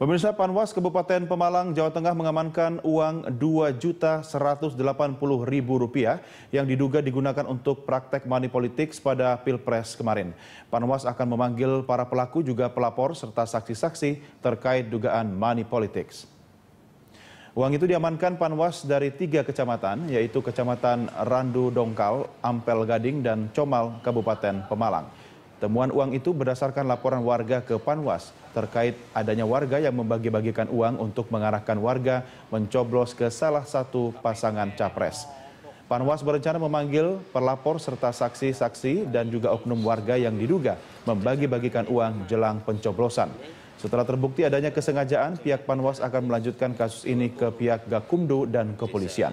Pemirsa Panwas Kabupaten Pemalang, Jawa Tengah mengamankan uang Rp2.180.000 yang diduga digunakan untuk praktek money politics pada Pilpres kemarin. Panwas akan memanggil para pelaku juga pelapor serta saksi-saksi terkait dugaan money politics. Uang itu diamankan Panwas dari tiga kecamatan, yaitu Kecamatan Randu Dongkal, Ampel Gading, dan Comal, Kabupaten Pemalang. Temuan uang itu berdasarkan laporan warga ke Panwas terkait adanya warga yang membagi-bagikan uang untuk mengarahkan warga mencoblos ke salah satu pasangan capres. Panwas berencana memanggil pelapor serta saksi-saksi dan juga oknum warga yang diduga membagi-bagikan uang jelang pencoblosan. Setelah terbukti adanya kesengajaan, pihak Panwas akan melanjutkan kasus ini ke pihak Gakumdu dan kepolisian.